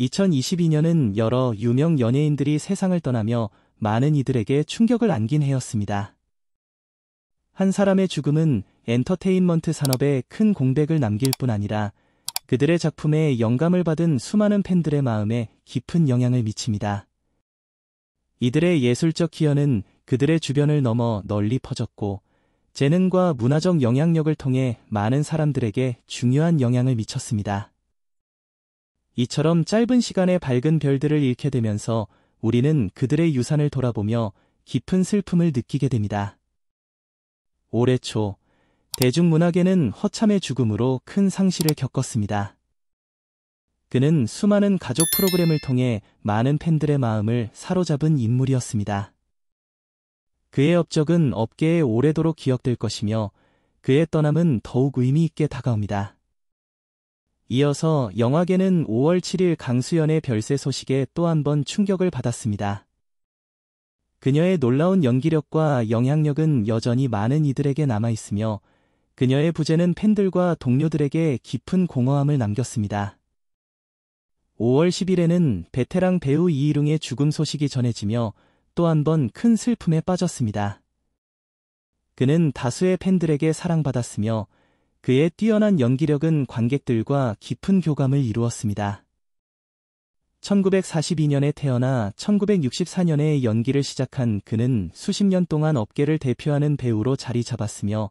2022년은 여러 유명 연예인들이 세상을 떠나며 많은 이들에게 충격을 안긴 해였습니다. 한 사람의 죽음은 엔터테인먼트 산업에 큰 공백을 남길 뿐 아니라 그들의 작품에 영감을 받은 수많은 팬들의 마음에 깊은 영향을 미칩니다. 이들의 예술적 기여는 그들의 주변을 넘어 널리 퍼졌고 재능과 문화적 영향력을 통해 많은 사람들에게 중요한 영향을 미쳤습니다. 이처럼 짧은 시간에 밝은 별들을 잃게 되면서 우리는 그들의 유산을 돌아보며 깊은 슬픔을 느끼게 됩니다. 올해 초, 대중문학에는 허참의 죽음으로 큰 상실을 겪었습니다. 그는 수많은 가족 프로그램을 통해 많은 팬들의 마음을 사로잡은 인물이었습니다. 그의 업적은 업계에 오래도록 기억될 것이며 그의 떠남은 더욱 의미 있게 다가옵니다. 이어서 영화계는 5월 7일 강수연의 별세 소식에 또 한 번 충격을 받았습니다. 그녀의 놀라운 연기력과 영향력은 여전히 많은 이들에게 남아있으며 그녀의 부재는 팬들과 동료들에게 깊은 공허함을 남겼습니다. 5월 10일에는 베테랑 배우 이희룽의 죽음 소식이 전해지며 또 한 번 큰 슬픔에 빠졌습니다. 그는 다수의 팬들에게 사랑받았으며 그의 뛰어난 연기력은 관객들과 깊은 교감을 이루었습니다. 1942년에 태어나 1964년에 연기를 시작한 그는 수십 년 동안 업계를 대표하는 배우로 자리 잡았으며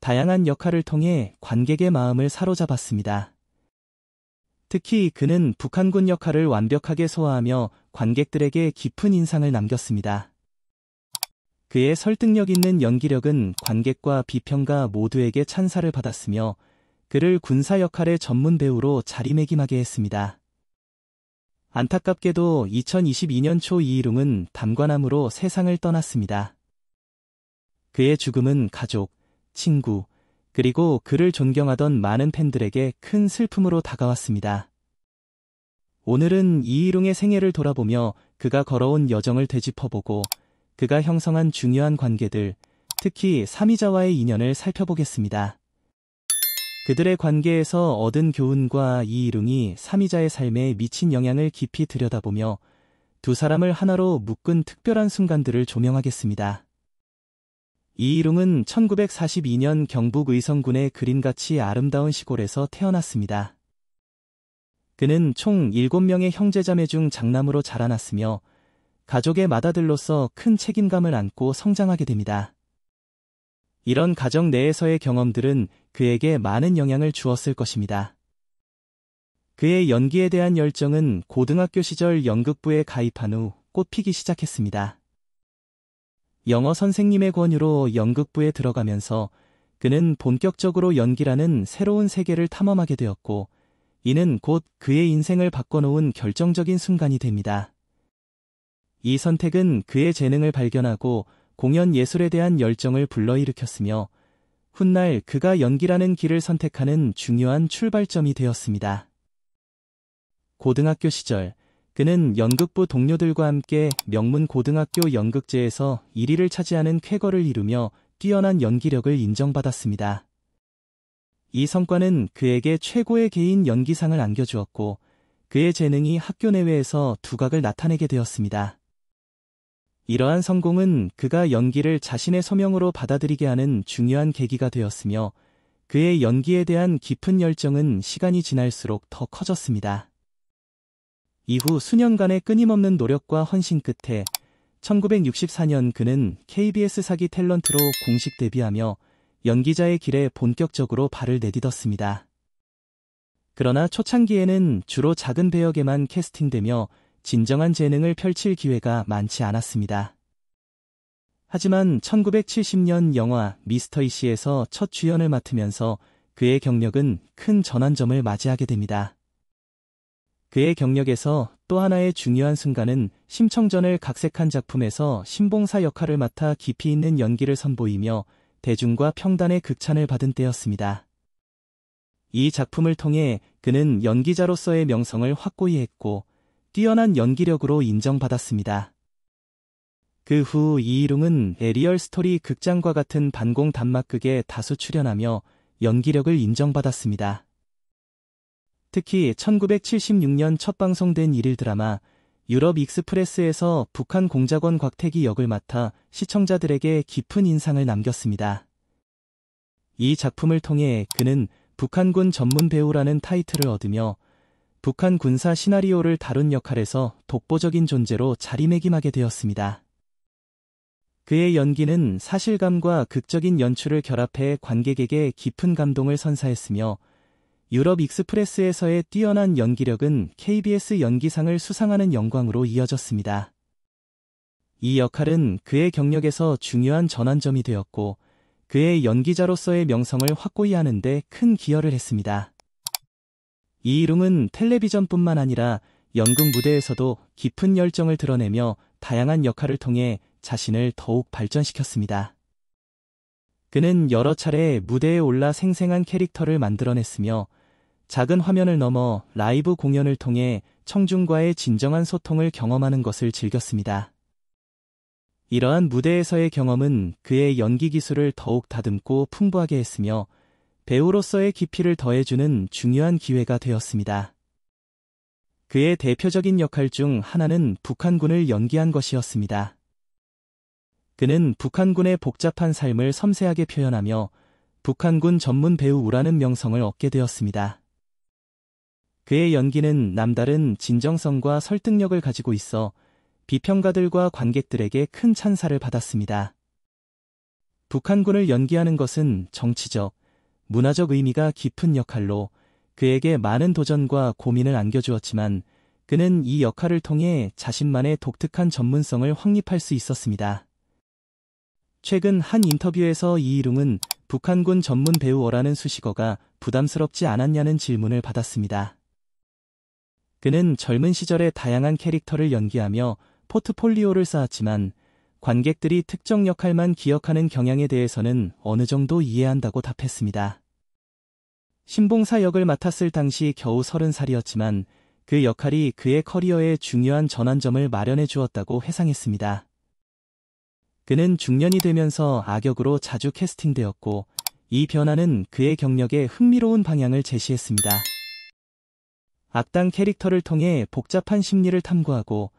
다양한 역할을 통해 관객의 마음을 사로잡았습니다. 특히 그는 북한군 역할을 완벽하게 소화하며 관객들에게 깊은 인상을 남겼습니다. 그의 설득력 있는 연기력은 관객과 비평가 모두에게 찬사를 받았으며 그를 군사 역할의 전문 배우로 자리매김하게 했습니다. 안타깝게도 2022년 초 이희룡은 담관암으로 세상을 떠났습니다. 그의 죽음은 가족, 친구, 그리고 그를 존경하던 많은 팬들에게 큰 슬픔으로 다가왔습니다. 오늘은 이희룡의 생애를 돌아보며 그가 걸어온 여정을 되짚어보고 그가 형성한 중요한 관계들, 특히 사미자와의 인연을 살펴보겠습니다. 그들의 관계에서 얻은 교훈과 이이룽이 사미자의 삶에 미친 영향을 깊이 들여다보며 두 사람을 하나로 묶은 특별한 순간들을 조명하겠습니다. 이이룽은 1942년 경북 의성군의 그림같이 아름다운 시골에서 태어났습니다. 그는 총 7명의 형제자매 중 장남으로 자라났으며 가족의 맏아들로서 큰 책임감을 안고 성장하게 됩니다. 이런 가정 내에서의 경험들은 그에게 많은 영향을 주었을 것입니다. 그의 연기에 대한 열정은 고등학교 시절 연극부에 가입한 후 꽃피기 시작했습니다. 영어 선생님의 권유로 연극부에 들어가면서 그는 본격적으로 연기라는 새로운 세계를 탐험하게 되었고, 이는 곧 그의 인생을 바꿔놓은 결정적인 순간이 됩니다. 이 선택은 그의 재능을 발견하고 공연 예술에 대한 열정을 불러일으켰으며 훗날 그가 연기라는 길을 선택하는 중요한 출발점이 되었습니다. 고등학교 시절 그는 연극부 동료들과 함께 명문 고등학교 연극제에서 1위를 차지하는 쾌거를 이루며 뛰어난 연기력을 인정받았습니다. 이 성과는 그에게 최고의 개인 연기상을 안겨주었고 그의 재능이 학교 내외에서 두각을 나타내게 되었습니다. 이러한 성공은 그가 연기를 자신의 서명으로 받아들이게 하는 중요한 계기가 되었으며 그의 연기에 대한 깊은 열정은 시간이 지날수록 더 커졌습니다. 이후 수년간의 끊임없는 노력과 헌신 끝에 1964년 그는 KBS 사기 탤런트로 공식 데뷔하며 연기자의 길에 본격적으로 발을 내딛었습니다. 그러나 초창기에는 주로 작은 배역에만 캐스팅되며 진정한 재능을 펼칠 기회가 많지 않았습니다. 하지만 1970년 영화 미스터 이씨에서 첫 주연을 맡으면서 그의 경력은 큰 전환점을 맞이하게 됩니다. 그의 경력에서 또 하나의 중요한 순간은 심청전을 각색한 작품에서 신봉사 역할을 맡아 깊이 있는 연기를 선보이며 대중과 평단의 극찬을 받은 때였습니다. 이 작품을 통해 그는 연기자로서의 명성을 확고히 했고 뛰어난 연기력으로 인정받았습니다. 그 후 이희룡은 에리얼 스토리 극장과 같은 반공 단막극에 다수 출연하며 연기력을 인정받았습니다. 특히 1976년 첫 방송된 일일 드라마 유럽 익스프레스에서 북한 공작원 곽택이 역을 맡아 시청자들에게 깊은 인상을 남겼습니다. 이 작품을 통해 그는 북한군 전문 배우라는 타이틀을 얻으며 북한 군사 시나리오를 다룬 역할에서 독보적인 존재로 자리매김하게 되었습니다. 그의 연기는 사실감과 극적인 연출을 결합해 관객에게 깊은 감동을 선사했으며 유럽 익스프레스에서의 뛰어난 연기력은 KBS 연기상을 수상하는 영광으로 이어졌습니다. 이 역할은 그의 경력에서 중요한 전환점이 되었고 그의 연기자로서의 명성을 확고히 하는 데 큰 기여를 했습니다. 이희룡은 텔레비전뿐만 아니라 연극 무대에서도 깊은 열정을 드러내며 다양한 역할을 통해 자신을 더욱 발전시켰습니다. 그는 여러 차례 무대에 올라 생생한 캐릭터를 만들어냈으며 작은 화면을 넘어 라이브 공연을 통해 청중과의 진정한 소통을 경험하는 것을 즐겼습니다. 이러한 무대에서의 경험은 그의 연기 기술을 더욱 다듬고 풍부하게 했으며 배우로서의 깊이를 더해주는 중요한 기회가 되었습니다. 그의 대표적인 역할 중 하나는 북한군을 연기한 것이었습니다. 그는 북한군의 복잡한 삶을 섬세하게 표현하며 북한군 전문 배우라는 명성을 얻게 되었습니다. 그의 연기는 남다른 진정성과 설득력을 가지고 있어 비평가들과 관객들에게 큰 찬사를 받았습니다. 북한군을 연기하는 것은 정치적, 문화적 의미가 깊은 역할로 그에게 많은 도전과 고민을 안겨주었지만 그는 이 역할을 통해 자신만의 독특한 전문성을 확립할 수 있었습니다. 최근 한 인터뷰에서 이희룽은 북한군 전문 배우 어라는 수식어가 부담스럽지 않았냐는 질문을 받았습니다. 그는 젊은 시절에 다양한 캐릭터를 연기하며 포트폴리오를 쌓았지만 관객들이 특정 역할만 기억하는 경향에 대해서는 어느 정도 이해한다고 답했습니다. 신봉사 역을 맡았을 당시 겨우 30살이었지만 그 역할이 그의 커리어에 중요한 전환점을 마련해 주었다고 회상했습니다. 그는 중년이 되면서 악역으로 자주 캐스팅되었고 이 변화는 그의 경력에 흥미로운 방향을 제시했습니다. 악당 캐릭터를 통해 복잡한 심리를 탐구하고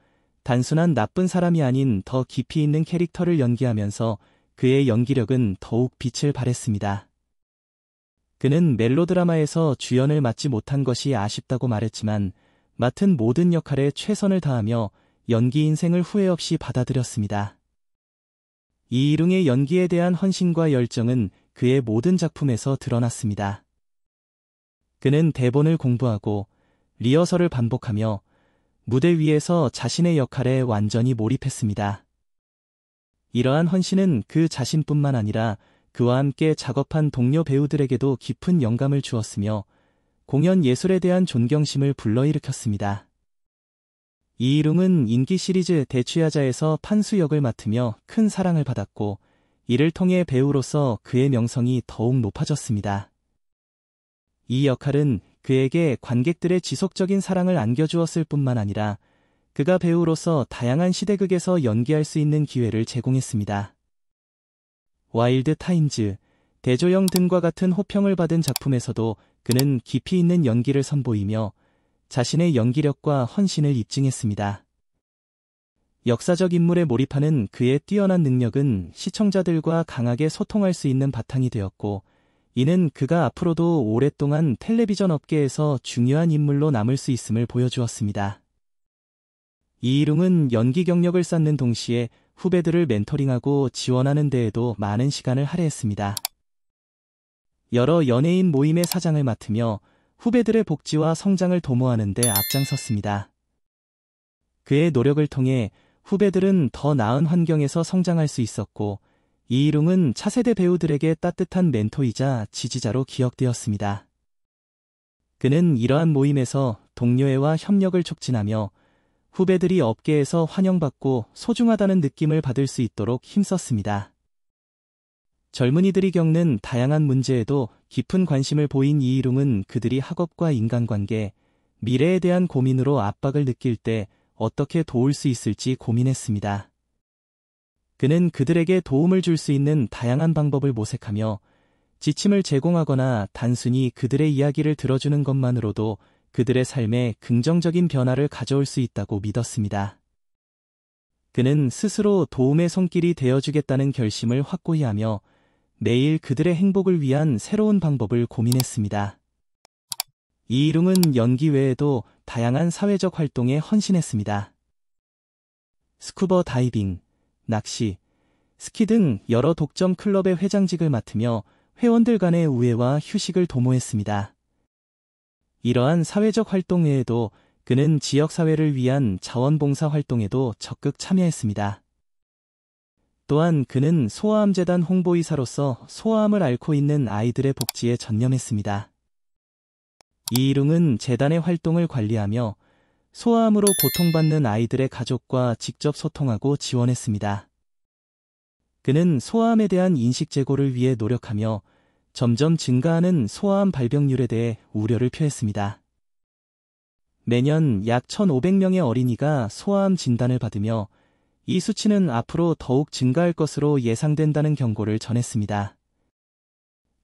단순한 나쁜 사람이 아닌 더 깊이 있는 캐릭터를 연기하면서 그의 연기력은 더욱 빛을 발했습니다. 그는 멜로드라마에서 주연을 맡지 못한 것이 아쉽다고 말했지만 맡은 모든 역할에 최선을 다하며 연기 인생을 후회 없이 받아들였습니다. 이이룽의 연기에 대한 헌신과 열정은 그의 모든 작품에서 드러났습니다. 그는 대본을 공부하고 리허설을 반복하며 무대 위에서 자신의 역할에 완전히 몰입했습니다. 이러한 헌신은 그 자신뿐만 아니라 그와 함께 작업한 동료 배우들에게도 깊은 영감을 주었으며 공연 예술에 대한 존경심을 불러일으켰습니다. 이희웅은 인기 시리즈 대취하자에서 판수 역을 맡으며 큰 사랑을 받았고 이를 통해 배우로서 그의 명성이 더욱 높아졌습니다. 이 역할은 그에게 관객들의 지속적인 사랑을 안겨주었을 뿐만 아니라 그가 배우로서 다양한 시대극에서 연기할 수 있는 기회를 제공했습니다. 와일드 타임즈, 대조영 등과 같은 호평을 받은 작품에서도 그는 깊이 있는 연기를 선보이며 자신의 연기력과 헌신을 입증했습니다. 역사적 인물에 몰입하는 그의 뛰어난 능력은 시청자들과 강하게 소통할 수 있는 바탕이 되었고 이는 그가 앞으로도 오랫동안 텔레비전 업계에서 중요한 인물로 남을 수 있음을 보여주었습니다. 이일웅은 연기 경력을 쌓는 동시에 후배들을 멘토링하고 지원하는 데에도 많은 시간을 할애했습니다. 여러 연예인 모임의 사장을 맡으며 후배들의 복지와 성장을 도모하는 데 앞장섰습니다. 그의 노력을 통해 후배들은 더 나은 환경에서 성장할 수 있었고 이이룽은 차세대 배우들에게 따뜻한 멘토이자 지지자로 기억되었습니다. 그는 이러한 모임에서 동료애와 협력을 촉진하며 후배들이 업계에서 환영받고 소중하다는 느낌을 받을 수 있도록 힘썼습니다. 젊은이들이 겪는 다양한 문제에도 깊은 관심을 보인 이이룽은 그들이 학업과 인간관계, 미래에 대한 고민으로 압박을 느낄 때 어떻게 도울 수 있을지 고민했습니다. 그는 그들에게 도움을 줄 수 있는 다양한 방법을 모색하며 지침을 제공하거나 단순히 그들의 이야기를 들어주는 것만으로도 그들의 삶에 긍정적인 변화를 가져올 수 있다고 믿었습니다. 그는 스스로 도움의 손길이 되어주겠다는 결심을 확고히 하며 매일 그들의 행복을 위한 새로운 방법을 고민했습니다. 이일웅은 연기 외에도 다양한 사회적 활동에 헌신했습니다. 스쿠버 다이빙, 낚시, 스키 등 여러 독점 클럽의 회장직을 맡으며 회원들 간의 우애와 휴식을 도모했습니다. 이러한 사회적 활동 외에도 그는 지역사회를 위한 자원봉사 활동에도 적극 참여했습니다. 또한 그는 소아암재단 홍보이사로서 소아암을 앓고 있는 아이들의 복지에 전념했습니다. 이이웅은 재단의 활동을 관리하며 소아암으로 고통받는 아이들의 가족과 직접 소통하고 지원했습니다. 그는 소아암에 대한 인식 제고를 위해 노력하며 점점 증가하는 소아암 발병률에 대해 우려를 표했습니다. 매년 약 1,500명의 어린이가 소아암 진단을 받으며 이 수치는 앞으로 더욱 증가할 것으로 예상된다는 경고를 전했습니다.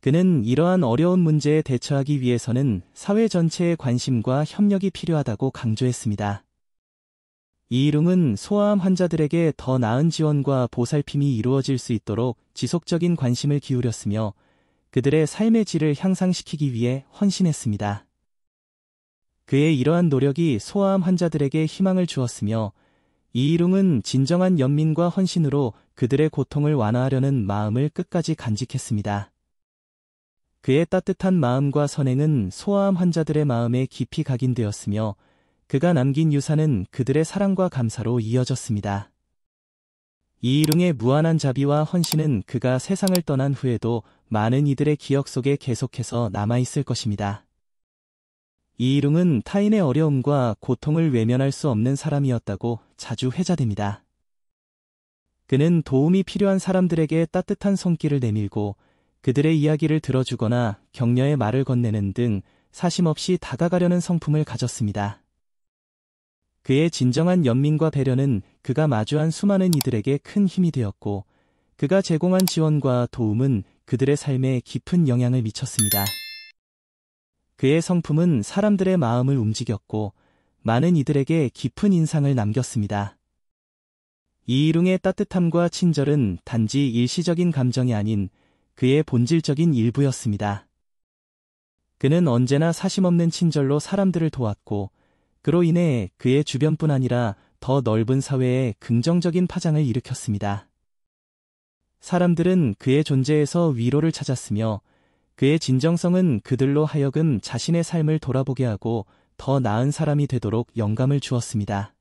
그는 이러한 어려운 문제에 대처하기 위해서는 사회 전체의 관심과 협력이 필요하다고 강조했습니다. 이일웅은 소아암 환자들에게 더 나은 지원과 보살핌이 이루어질 수 있도록 지속적인 관심을 기울였으며 그들의 삶의 질을 향상시키기 위해 헌신했습니다. 그의 이러한 노력이 소아암 환자들에게 희망을 주었으며 이일웅은 진정한 연민과 헌신으로 그들의 고통을 완화하려는 마음을 끝까지 간직했습니다. 그의 따뜻한 마음과 선행은 소아암 환자들의 마음에 깊이 각인되었으며 그가 남긴 유산은 그들의 사랑과 감사로 이어졌습니다. 이이룽의 무한한 자비와 헌신은 그가 세상을 떠난 후에도 많은 이들의 기억 속에 계속해서 남아있을 것입니다. 이이룽은 타인의 어려움과 고통을 외면할 수 없는 사람이었다고 자주 회자됩니다. 그는 도움이 필요한 사람들에게 따뜻한 손길을 내밀고 그들의 이야기를 들어주거나 격려의 말을 건네는 등 사심없이 다가가려는 성품을 가졌습니다. 그의 진정한 연민과 배려는 그가 마주한 수많은 이들에게 큰 힘이 되었고 그가 제공한 지원과 도움은 그들의 삶에 깊은 영향을 미쳤습니다. 그의 성품은 사람들의 마음을 움직였고 많은 이들에게 깊은 인상을 남겼습니다. 이이웅의 따뜻함과 친절은 단지 일시적인 감정이 아닌 그의 본질적인 일부였습니다. 그는 언제나 사심없는 친절로 사람들을 도왔고 그로 인해 그의 주변뿐 아니라 더 넓은 사회에 긍정적인 파장을 일으켰습니다. 사람들은 그의 존재에서 위로를 찾았으며 그의 진정성은 그들로 하여금 자신의 삶을 돌아보게 하고 더 나은 사람이 되도록 영감을 주었습니다.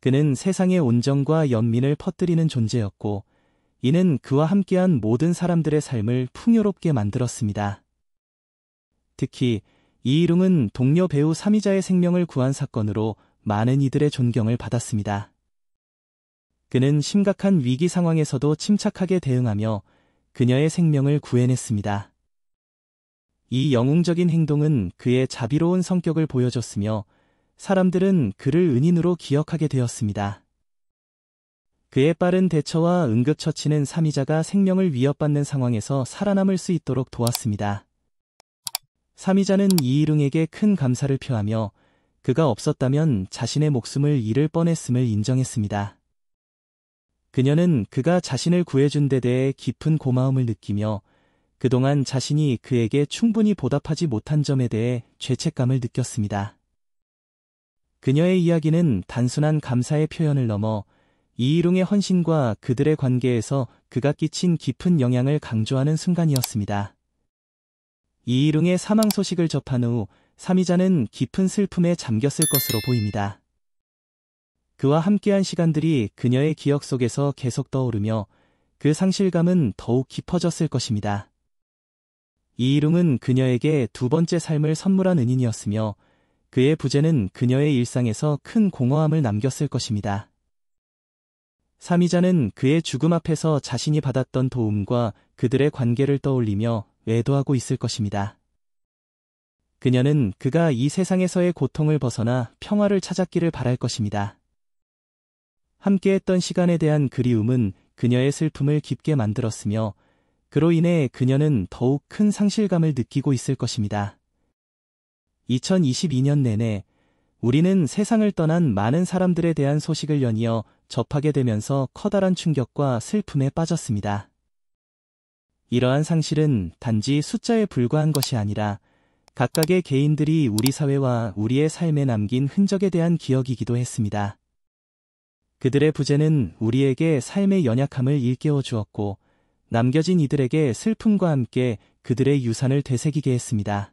그는 세상의 온정과 연민을 퍼뜨리는 존재였고 이는 그와 함께한 모든 사람들의 삶을 풍요롭게 만들었습니다. 특히 이이룽은 동료 배우 사미자의 생명을 구한 사건으로 많은 이들의 존경을 받았습니다. 그는 심각한 위기 상황에서도 침착하게 대응하며 그녀의 생명을 구해냈습니다. 이 영웅적인 행동은 그의 자비로운 성격을 보여줬으며 사람들은 그를 은인으로 기억하게 되었습니다. 그의 빠른 대처와 응급처치는 사미자가 생명을 위협받는 상황에서 살아남을 수 있도록 도왔습니다. 사미자는이이웅에게큰 감사를 표하며 그가 없었다면 자신의 목숨을 잃을 뻔했음을 인정했습니다. 그녀는 그가 자신을 구해준 데 대해 깊은 고마움을 느끼며 그동안 자신이 그에게 충분히 보답하지 못한 점에 대해 죄책감을 느꼈습니다. 그녀의 이야기는 단순한 감사의 표현을 넘어 이희웅의 헌신과 그들의 관계에서 그가 끼친 깊은 영향을 강조하는 순간이었습니다. 이희웅의 사망 소식을 접한 후 삼이자는 깊은 슬픔에 잠겼을 것으로 보입니다. 그와 함께한 시간들이 그녀의 기억 속에서 계속 떠오르며 그 상실감은 더욱 깊어졌을 것입니다. 이희웅은 그녀에게 두 번째 삶을 선물한 은인이었으며 그의 부재는 그녀의 일상에서 큰 공허함을 남겼을 것입니다. 사미자는 그의 죽음 앞에서 자신이 받았던 도움과 그들의 관계를 떠올리며 외도하고 있을 것입니다. 그녀는 그가 이 세상에서의 고통을 벗어나 평화를 찾았기를 바랄 것입니다. 함께했던 시간에 대한 그리움은 그녀의 슬픔을 깊게 만들었으며 그로 인해 그녀는 더욱 큰 상실감을 느끼고 있을 것입니다. 2022년 내내 우리는 세상을 떠난 많은 사람들에 대한 소식을 연이어 접하게 되면서 커다란 충격과 슬픔에 빠졌습니다. 이러한 상실은 단지 숫자에 불과한 것이 아니라 각각의 개인들이 우리 사회와 우리의 삶에 남긴 흔적에 대한 기억이기도 했습니다. 그들의 부재는 우리에게 삶의 연약함을 일깨워 주었고 남겨진 이들에게 슬픔과 함께 그들의 유산을 되새기게 했습니다.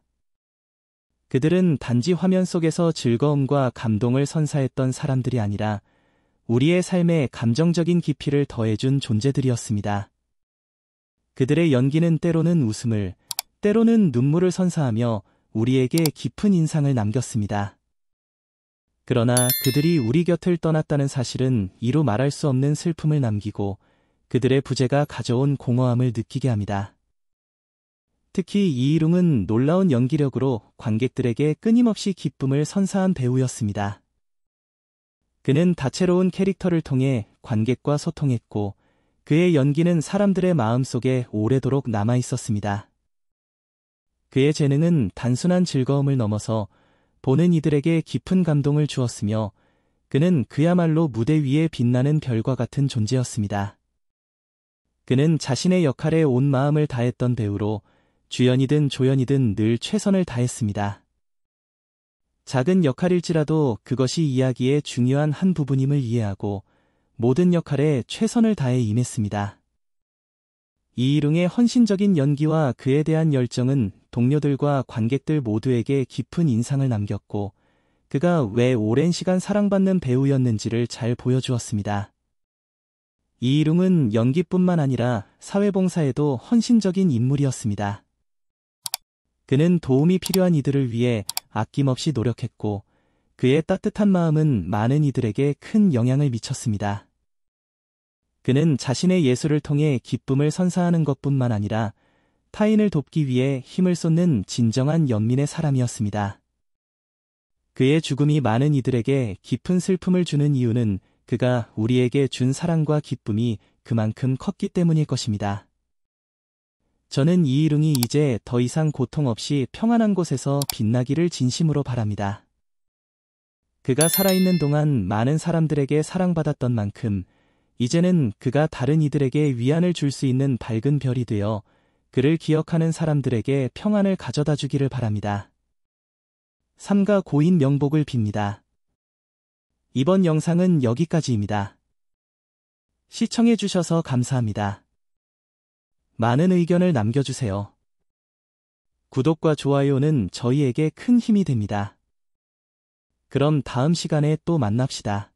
그들은 단지 화면 속에서 즐거움과 감동을 선사했던 사람들이 아니라 우리의 삶에 감정적인 깊이를 더해준 존재들이었습니다. 그들의 연기는 때로는 웃음을, 때로는 눈물을 선사하며 우리에게 깊은 인상을 남겼습니다. 그러나 그들이 우리 곁을 떠났다는 사실은 이루 말할 수 없는 슬픔을 남기고 그들의 부재가 가져온 공허함을 느끼게 합니다. 특히 이희룽은 놀라운 연기력으로 관객들에게 끊임없이 기쁨을 선사한 배우였습니다. 그는 다채로운 캐릭터를 통해 관객과 소통했고 그의 연기는 사람들의 마음속에 오래도록 남아 있었습니다. 그의 재능은 단순한 즐거움을 넘어서 보는 이들에게 깊은 감동을 주었으며 그는 그야말로 무대 위에 빛나는 별과 같은 존재였습니다. 그는 자신의 역할에 온 마음을 다했던 배우로 주연이든 조연이든 늘 최선을 다했습니다. 작은 역할일지라도 그것이 이야기의 중요한 한 부분임을 이해하고 모든 역할에 최선을 다해 임했습니다. 이일웅의 헌신적인 연기와 그에 대한 열정은 동료들과 관객들 모두에게 깊은 인상을 남겼고 그가 왜 오랜 시간 사랑받는 배우였는지를 잘 보여주었습니다. 이일웅은 연기뿐만 아니라 사회봉사에도 헌신적인 인물이었습니다. 그는 도움이 필요한 이들을 위해 아낌없이 노력했고 그의 따뜻한 마음은 많은 이들에게 큰 영향을 미쳤습니다. 그는 자신의 예술을 통해 기쁨을 선사하는 것뿐만 아니라 타인을 돕기 위해 힘을 쏟는 진정한 연민의 사람이었습니다. 그의 죽음이 많은 이들에게 깊은 슬픔을 주는 이유는 그가 우리에게 준 사랑과 기쁨이 그만큼 컸기 때문일 것입니다. 저는 이이룡이 이제 더 이상 고통 없이 평안한 곳에서 빛나기를 진심으로 바랍니다. 그가 살아있는 동안 많은 사람들에게 사랑받았던 만큼 이제는 그가 다른 이들에게 위안을 줄 수 있는 밝은 별이 되어 그를 기억하는 사람들에게 평안을 가져다 주기를 바랍니다. 삼가 고인 명복을 빕니다. 이번 영상은 여기까지입니다. 시청해주셔서 감사합니다. 많은 의견을 남겨주세요. 구독과 좋아요는 저희에게 큰 힘이 됩니다. 그럼 다음 시간에 또 만납시다.